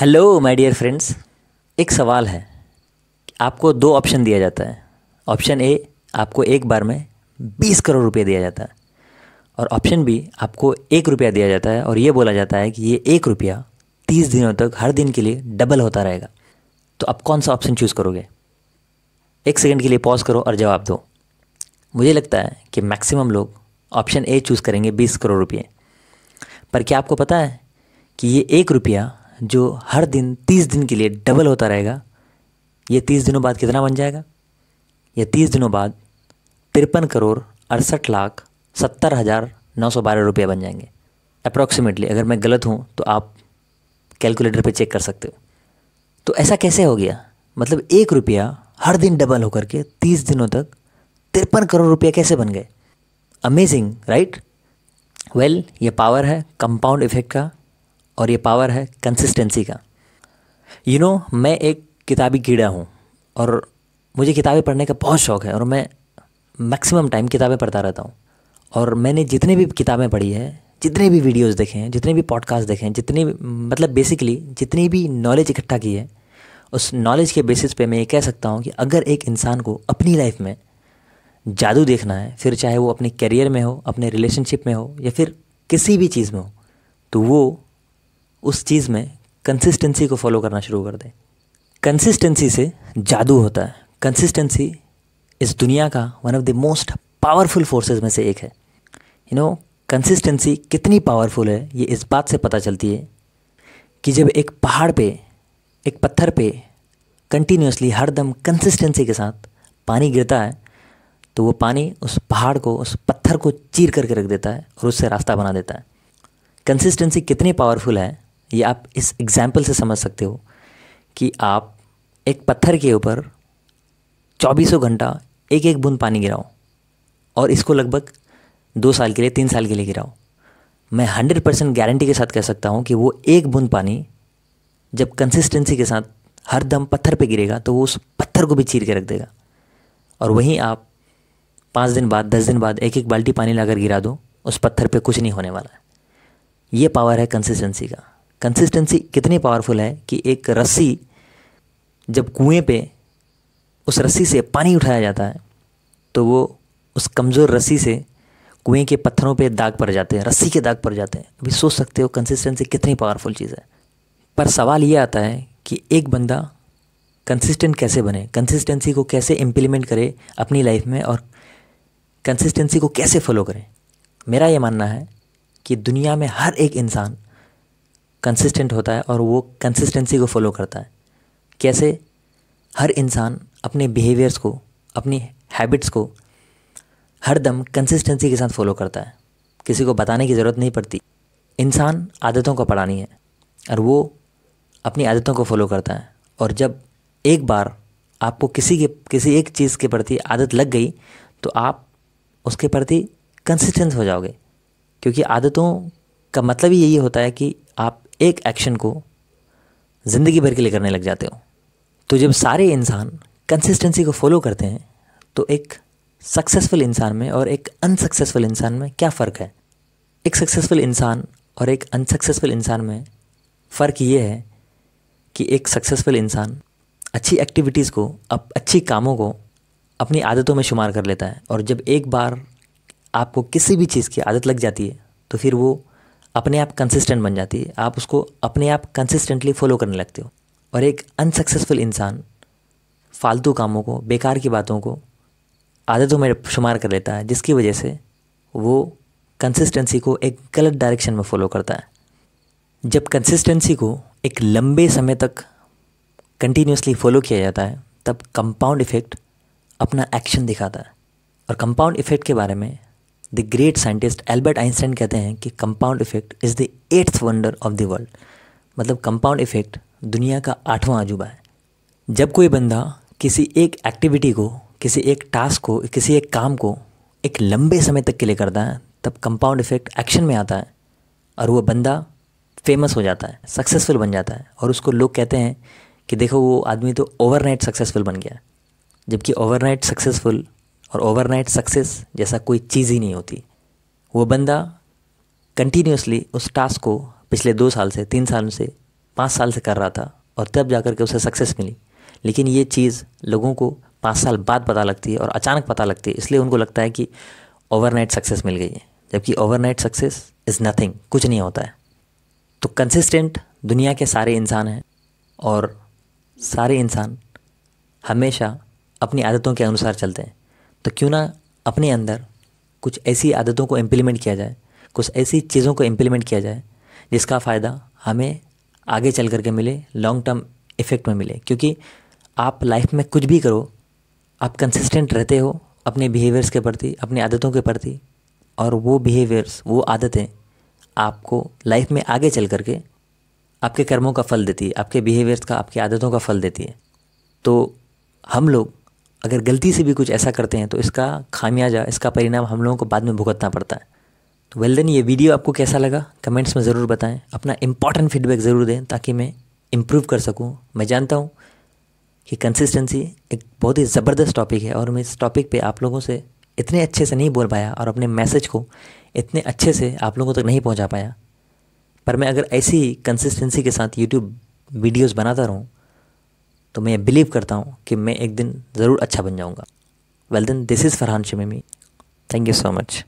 hello my dear friends एक सवाल है आपको दो ऑप्शन दिया जाता है ऑप्शन ए आपको एक बार में बीस करोड़ रुपये दिया जाता है और ऑप्शन बी आपको एक रुपया दिया जाता है और ये बोला जाता है कि ये एक रुपया तीस दिनों तक हर दिन के लिए डबल होता रहेगा तो आप कौन सा ऑप्शन चूज़ करोगे एक सेकेंड के लिए पॉज करो और जवाब दो मुझे लगता है कि मैक्सिमम लोग ऑप्शन ए चूज़ करेंगे बीस करोड़ रुपये पर क्या आपको पता है कि ये एक रुपया जो हर दिन तीस दिन के लिए डबल होता रहेगा ये तीस दिनों बाद कितना बन जाएगा ये तीस दिनों बाद तिरपन करोड़ अड़सठ लाख सत्तर हज़ार नौ सौ बारह रुपये बन जाएंगे अप्रॉक्सीमेटली अगर मैं गलत हूँ तो आप कैलकुलेटर पे चेक कर सकते हो तो ऐसा कैसे हो गया मतलब एक रुपया हर दिन डबल होकर के तीस दिनों तक तिरपन करोड़ रुपया कैसे बन गए अमेजिंग राइट वेल ये पावर है कंपाउंड इफेक्ट का और ये पावर है कंसिस्टेंसी का यू you नो know, मैं एक किताबी कीड़ा हूँ और मुझे किताबें पढ़ने का बहुत शौक़ है और मैं मैक्सिमम टाइम किताबें पढ़ता रहता हूँ और मैंने जितने भी किताबें पढ़ी है जितने भी वीडियोस देखे हैं जितने भी पॉडकास्ट देखे हैं जितने मतलब बेसिकली जितनी भी मतलब नॉलेज इकट्ठा की है उस नॉलेज के बेसिस पे मैं ये कह सकता हूँ कि अगर एक इंसान को अपनी लाइफ में जादू देखना है फिर चाहे वो अपने करियर में हो अपने रिलेशनशिप में हो या फिर किसी भी चीज़ में हो तो वो उस चीज़ में कंसिस्टेंसी को फॉलो करना शुरू कर दें कंसिस्टेंसी से जादू होता है कंसिस्टेंसी इस दुनिया का one of the most powerful forces में से एक है यू नो कंसिस्टेंसी कितनी पावरफुल है ये इस बात से पता चलती है कि जब एक पहाड़ पे एक पत्थर पे कंटिन्यूसली हरदम कंसिस्टेंसी के साथ पानी गिरता है तो वो पानी उस पहाड़ को उस पत्थर को चीर करके रख देता है और उससे रास्ता बना देता है कंसिस्टेंसी कितनी पावरफुल है ये आप इस एग्ज़ाम्पल से समझ सकते हो कि आप एक पत्थर के ऊपर चौबीसों घंटा एक एक बूंद पानी गिराओ और इसको लगभग दो साल के लिए तीन साल के लिए गिराओ मैं हंड्रेड परसेंट गारंटी के साथ कह सकता हूँ कि वो एक बूंद पानी जब कंसिस्टेंसी के साथ हर दम पत्थर पे गिरेगा तो वो उस पत्थर को भी चीर के रख देगा और वहीं आप पाँच दिन बाद दस दिन बाद एक एक बाल्टी पानी लाकर गिरा दो उस पत्थर पे कुछ नहीं होने वाला है ये पावर है कंसिस्टेंसी का कंसिस्टेंसी कितनी पावरफुल है कि एक रस्सी जब कुएं पे उस रस्सी से पानी उठाया जाता है तो वो उस कमज़ोर रस्सी से कुएं के पत्थरों पे दाग पड़ जाते हैं रस्सी के दाग पड़ जाते हैं अभी सोच सकते हो कंसिस्टेंसी कितनी पावरफुल चीज़ है पर सवाल ये आता है कि एक बंदा कंसिस्टेंट कैसे बने कंसिस्टेंसी को कैसे इम्प्लीमेंट करे अपनी लाइफ में और कंसिस्टेंसी को कैसे फॉलो करें मेरा ये मानना है कि दुनिया में हर एक इंसान कंसिस्टेंट होता है और वो कंसिस्टेंसी को फॉलो करता है कैसे हर इंसान अपने बिहेवियर्स को अपनी हैबिट्स को हर दम कंसिस्टेंसी के साथ फॉलो करता है किसी को बताने की ज़रूरत नहीं पड़ती इंसान आदतों को पढ़ानी है और वो अपनी आदतों को फॉलो करता है और जब एक बार आपको किसी के किसी एक चीज़ के प्रति आदत लग गई तो आप उसके प्रति कंसिस्टेंस हो जाओगे क्योंकि आदतों का मतलब ही यही होता है कि आप एक एक्शन को ज़िंदगी भर के लिए करने लग जाते हो तो जब सारे इंसान कंसिस्टेंसी को फॉलो करते हैं तो एक सक्सेसफुल इंसान में और एक अनसक्सेसफुल इंसान में क्या फ़र्क है एक सक्सेसफुल इंसान और एक अनसक्सेसफुल इंसान में फ़र्क ये है कि एक सक्सेसफुल इंसान अच्छी एक्टिविटीज़ को अप अच्छी कामों को अपनी आदतों में शुमार कर लेता है और जब एक बार आपको किसी भी चीज़ की आदत लग जाती है तो फिर वो अपने आप कंसिस्टेंट बन जाती है आप उसको अपने आप कंसिस्टेंटली फॉलो करने लगते हो और एक अनसक्सेसफुल इंसान फालतू कामों को बेकार की बातों को आदतों में शुमार कर लेता है जिसकी वजह से वो कंसिस्टेंसी को एक गलत डायरेक्शन में फॉलो करता है जब कंसिस्टेंसी को एक लंबे समय तक कंटिन्यूसली फॉलो किया जाता है तब कंपाउंड इफ़ेक्ट अपना एक्शन दिखाता है और कंपाउंड इफ़ेक्ट के बारे में the great scientist Albert Einstein कहते हैं कि compound effect is the eighth wonder of the world मतलब कंपाउंड इफेक्ट दुनिया का आठवां अजूबा है जब कोई बंदा किसी एक एक्टिविटी को किसी एक टास्क को किसी एक काम को एक लंबे समय तक के लिए करता है तब कंपाउंड इफेक्ट एक्शन में आता है और वह बंदा फेमस हो जाता है सक्सेसफुल बन जाता है और उसको लोग कहते हैं कि देखो वो आदमी तो ओवरनाइट सक्सेसफुल बन गया जबकि ओवरनाइट सक्सेसफुल और ओवरनाइट सक्सेस जैसा कोई चीज़ ही नहीं होती वो बंदा कंटिन्यूसली उस टास्क को पिछले दो साल से तीन साल से पाँच साल से कर रहा था और तब जा कर के उसे सक्सेस मिली लेकिन ये चीज़ लोगों को पाँच साल बाद पता लगती है और अचानक पता लगती है इसलिए उनको लगता है कि ओवरनाइट सक्सेस मिल गई है जबकि ओवरनाइट सक्सेस इज़ नथिंग कुछ नहीं होता है तो कंसिस्टेंट दुनिया के सारे इंसान हैं और सारे इंसान हमेशा अपनी आदतों के अनुसार चलते हैं तो क्यों ना अपने अंदर कुछ ऐसी आदतों को इम्प्लीमेंट किया जाए कुछ ऐसी चीज़ों को इम्प्लीमेंट किया जाए जिसका फ़ायदा हमें आगे चल करके मिले लॉन्ग टर्म इफ़ेक्ट में मिले क्योंकि आप लाइफ में कुछ भी करो आप कंसिस्टेंट रहते हो अपने बिहेवियर्स के प्रति अपनी आदतों के प्रति और वो बिहेवियर्स वो आदतें आपको लाइफ में आगे चल करके आपके कर्मों का फल देती है आपके बिहेवियर्स का आपकी आदतों का फल देती है तो हम लोग अगर गलती से भी कुछ ऐसा करते हैं तो इसका खामियाजा इसका परिणाम हम लोगों को बाद में भुगतना पड़ता है तो वेल देन ये वीडियो आपको कैसा लगा कमेंट्स में ज़रूर बताएं अपना इंपॉर्टेंट फीडबैक ज़रूर दें ताकि मैं इम्प्रूव कर सकूं मैं जानता हूं कि कंसिस्टेंसी एक बहुत ही ज़बरदस्त टॉपिक है और मैं इस टॉपिक पर आप लोगों से इतने अच्छे से नहीं बोल पाया और अपने मैसेज को इतने अच्छे से आप लोगों तक तो नहीं पहुँचा पाया पर मैं अगर ऐसी कंसिस्टेंसी के साथ यूट्यूब वीडियोज़ बनाता रहूँ तो मैं बिलीव करता हूँ कि मैं एक दिन ज़रूर अच्छा बन जाऊँगा well then this is Farhan Shamimi thank you so much